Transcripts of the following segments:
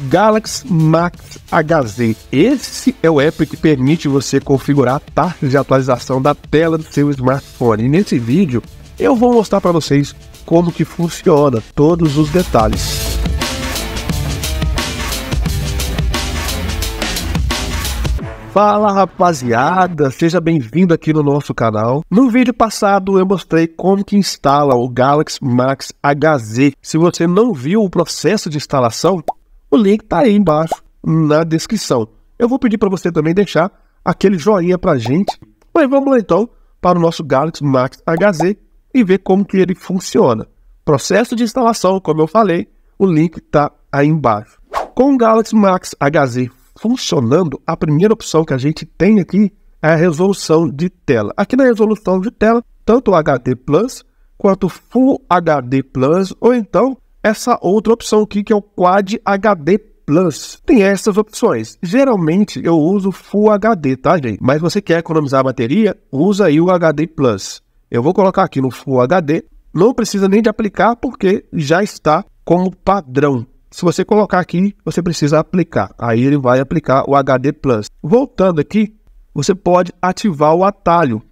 Galaxy Max HZ. Esse é o app que permite você configurar a taxa de atualização da tela do seu smartphone. E nesse vídeo eu vou mostrar para vocês como que funciona todos os detalhes. Fala rapaziada, seja bem-vindo aqui no nosso canal. No vídeo passado eu mostrei como que instala o Galaxy Max HZ. Se você não viu o processo de instalação, o link está aí embaixo na descrição. Eu vou pedir para você também deixar aquele joinha para gente. Mas vamos lá então para o nosso Galaxy Max HZ e ver como que ele funciona. Processo de instalação, como eu falei, o link está aí embaixo. Com o Galaxy Max HZ funcionando, a primeira opção que a gente tem aqui é a resolução de tela. Aqui na resolução de tela, tanto o HD Plus quanto Full HD Plus ou então essa outra opção aqui, que é o Quad HD Plus. Tem essas opções. Geralmente eu uso Full HD, tá, gente? Mas você quer economizar a bateria? Usa aí o HD Plus. Eu vou colocar aqui no Full HD. Não precisa nem de aplicar, porque já está como padrão. Se você colocar aqui, você precisa aplicar. Aí ele vai aplicar o HD Plus. Voltando aqui, você pode ativar o atalho.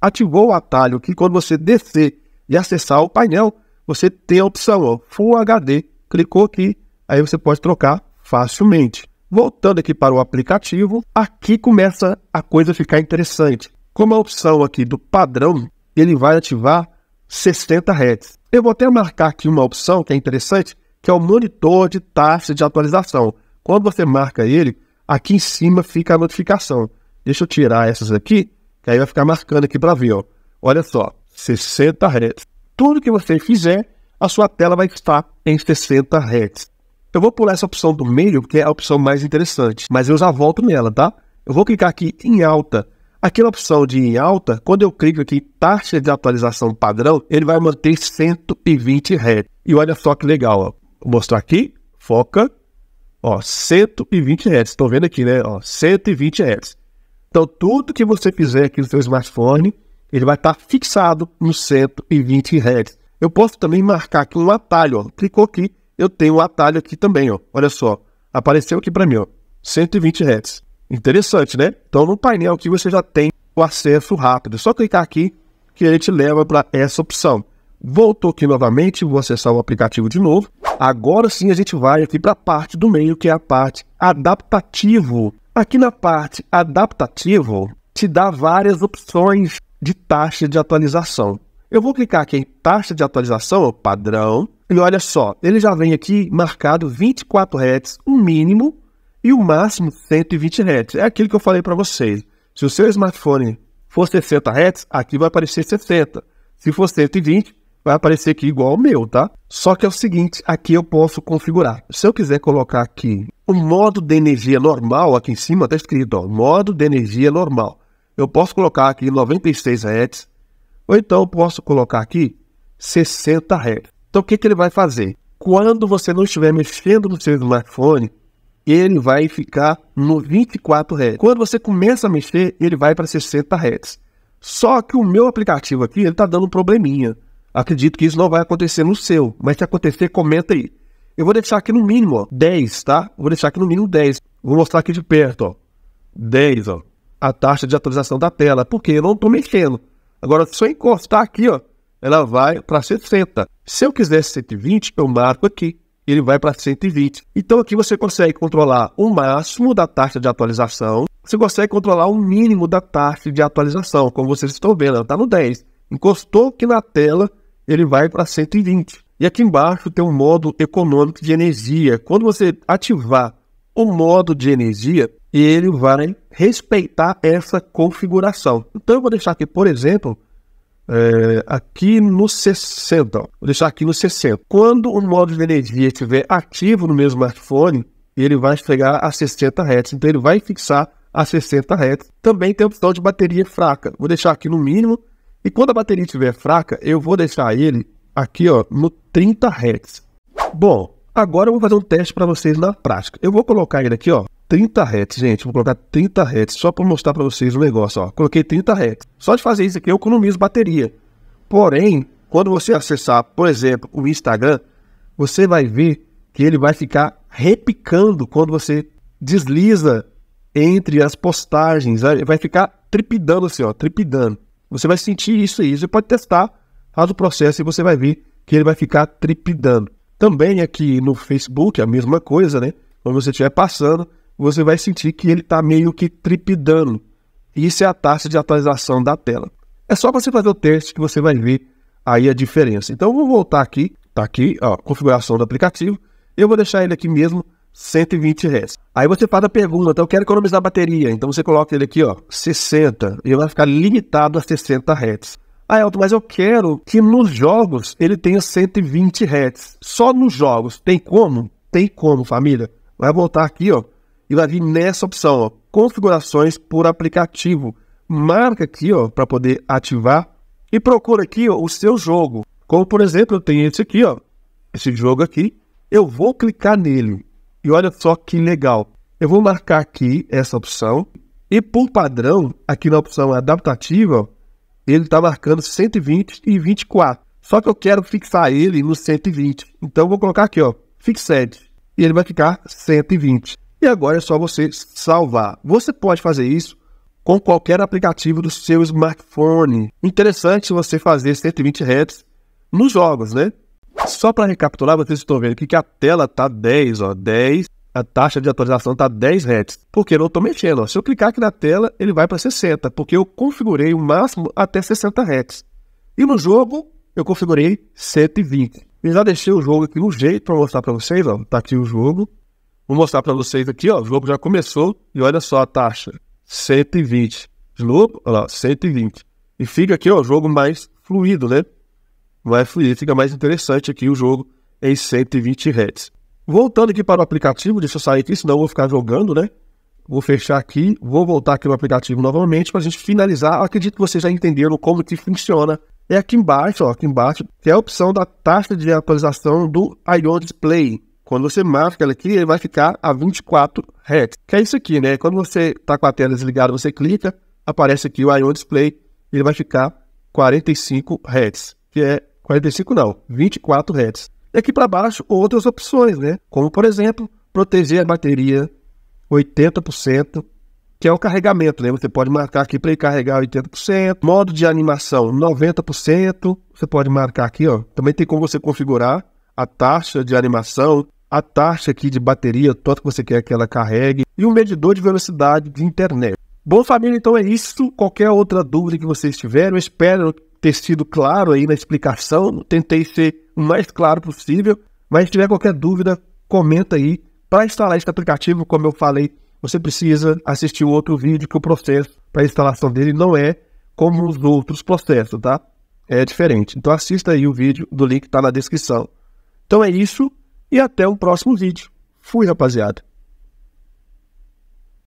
Ativou o atalho que quando você descer e acessar o painel, você tem a opção ó, Full HD. Clicou aqui, aí você pode trocar facilmente. Voltando aqui para o aplicativo, aqui começa a coisa ficar interessante. Como a opção aqui do padrão, ele vai ativar 60 Hz. Eu vou até marcar aqui uma opção que é interessante, que é o monitor de taxa de atualização. Quando você marca ele, aqui em cima fica a notificação. Deixa eu tirar essas aqui, que aí vai ficar marcando aqui para ver. Ó. Olha só, 60 Hz. Tudo que você fizer, a sua tela vai estar em 60 Hz. Eu vou pular essa opção do meio, que é a opção mais interessante, mas eu já volto nela, tá? Eu vou clicar aqui em alta. aquela opção de em alta, quando eu clico aqui em taxa de atualização padrão, ele vai manter 120 Hz. E olha só que legal, ó. Vou mostrar aqui, foca, ó, 120 Hz. Estão vendo aqui, né? Ó, 120 Hz. Então, tudo que você fizer aqui no seu smartphone, ele vai estar fixado no 120 Hz. Eu posso também marcar aqui um atalho, ó. clicou aqui, eu tenho o um atalho aqui também, ó. olha só, apareceu aqui para mim, ó. 120 Hz. Interessante, né? Então no painel aqui você já tem o acesso rápido, é só clicar aqui que ele te leva para essa opção. Voltou aqui novamente, vou acessar o aplicativo de novo. Agora sim a gente vai aqui para a parte do meio, que é a parte adaptativo. Aqui na parte adaptativo, te dá várias opções de taxa de atualização. Eu vou clicar aqui em taxa de atualização, padrão, e olha só, ele já vem aqui marcado 24 Hz, o um mínimo, e o um máximo 120 Hz. É aquilo que eu falei para vocês. Se o seu smartphone for 60 Hz, aqui vai aparecer 60. Se for 120, vai aparecer aqui igual ao meu, tá? Só que é o seguinte, aqui eu posso configurar. Se eu quiser colocar aqui o modo de energia normal, aqui em cima está escrito, ó, modo de energia normal eu posso colocar aqui 96 Hz, ou então posso colocar aqui 60 Hz. Então o que, que ele vai fazer? Quando você não estiver mexendo no seu smartphone, ele vai ficar no 24 Hz. Quando você começa a mexer, ele vai para 60 Hz. Só que o meu aplicativo aqui, ele está dando um probleminha. Acredito que isso não vai acontecer no seu, mas se acontecer, comenta aí. Eu vou deixar aqui no mínimo ó, 10, tá? Vou deixar aqui no mínimo 10. Vou mostrar aqui de perto, ó. 10, ó a taxa de atualização da tela, porque eu não estou mexendo. Agora, se eu encostar aqui, ó, ela vai para 60. Se eu quiser 120, eu marco aqui. Ele vai para 120. Então aqui você consegue controlar o máximo da taxa de atualização. Você consegue controlar o mínimo da taxa de atualização. Como vocês estão vendo, ela está no 10. Encostou aqui na tela, ele vai para 120. E aqui embaixo tem um modo econômico de energia. Quando você ativar o modo de energia, ele vai respeitar essa configuração. Então eu vou deixar aqui, por exemplo, é, aqui no 60. Vou deixar aqui no 60. Quando o modo de energia estiver ativo no meu smartphone, ele vai chegar a 60 Hz. Então ele vai fixar a 60 Hz. Também tem a opção de bateria fraca. Vou deixar aqui no mínimo. E quando a bateria estiver fraca, eu vou deixar ele aqui ó, no 30 Hz. Bom, agora eu vou fazer um teste para vocês na prática. Eu vou colocar ele aqui ó, 30 Hz, gente. Vou colocar 30 Hz só para mostrar para vocês o negócio. Ó. Coloquei 30 Hz. Só de fazer isso aqui eu economizo bateria. Porém, quando você acessar, por exemplo, o Instagram, você vai ver que ele vai ficar repicando quando você desliza entre as postagens. Vai ficar tripidando assim, ó, tripidando. Você vai sentir isso aí. Você pode testar, faz o processo e você vai ver que ele vai ficar tripidando. Também aqui no Facebook, a mesma coisa, né? Quando você estiver passando, você vai sentir que ele está meio que tripidando. Isso é a taxa de atualização da tela. É só você fazer o teste que você vai ver aí a diferença. Então eu vou voltar aqui, tá aqui, ó, configuração do aplicativo. Eu vou deixar ele aqui mesmo, 120 Hz. Aí você faz a pergunta, então eu quero economizar bateria. Então você coloca ele aqui, ó, 60, e ele vai ficar limitado a 60 Hz. Ah, Elton, mas eu quero que nos jogos ele tenha 120 Hz. Só nos jogos. Tem como? Tem como, família. Vai voltar aqui, ó, e vai vir nessa opção, ó, configurações por aplicativo. Marca aqui ó para poder ativar e procura aqui ó, o seu jogo. Como por exemplo, eu tenho esse aqui, ó, esse jogo aqui, eu vou clicar nele. E olha só que legal. Eu vou marcar aqui essa opção e por padrão, aqui na opção adaptativa, ele está marcando 120 e 24. Só que eu quero fixar ele no 120. Então eu vou colocar aqui, ó, fixed. E ele vai ficar 120. E agora é só você salvar. Você pode fazer isso com qualquer aplicativo do seu smartphone. Interessante você fazer 120 Hz nos jogos, né? Só para recapitular, vocês estão vendo aqui que a tela tá 10, ó, 10. A taxa de atualização tá 10 Hz, porque eu não estou mexendo. Ó. Se eu clicar aqui na tela, ele vai para 60, porque eu configurei o máximo até 60 Hz. E no jogo, eu configurei 120. Eu já deixei o jogo aqui no jeito para mostrar para vocês, ó. Tá aqui o jogo. Vou mostrar para vocês aqui, ó. O jogo já começou e olha só a taxa: 120. novo, olha lá, 120. E fica aqui, ó, o jogo mais fluido, né? Vai fluir, fica mais interessante aqui o jogo em 120 Hz. Voltando aqui para o aplicativo, deixa eu sair aqui, senão eu vou ficar jogando, né? Vou fechar aqui, vou voltar aqui no aplicativo novamente para a gente finalizar. Eu acredito que vocês já entenderam como que funciona. É aqui embaixo, ó, aqui embaixo, que é a opção da taxa de atualização do Ion Display. Quando você marca ela aqui, ele vai ficar a 24 Hz. Que é isso aqui, né? Quando você está com a tela desligada, você clica, aparece aqui o Ion Display, ele vai ficar 45 Hz, que é 45 não, 24 Hz. E aqui para baixo, outras opções, né? Como, por exemplo, proteger a bateria 80%, que é o carregamento, né? Você pode marcar aqui para ele carregar 80%. Modo de animação 90%, você pode marcar aqui, ó. Também tem como você configurar a taxa de animação, a taxa aqui de bateria, tanto que você quer que ela carregue, e um medidor de velocidade de internet. Bom, família, então é isso. Qualquer outra dúvida que vocês tiverem, eu espero ter sido claro aí na explicação. Tentei ser o mais claro possível, mas se tiver qualquer dúvida, comenta aí. Para instalar este aplicativo, como eu falei, você precisa assistir o outro vídeo que o processo para instalação dele não é como os outros processos, tá? É diferente. Então assista aí o vídeo do link que está na descrição. Então é isso e até o próximo vídeo. Fui, rapaziada.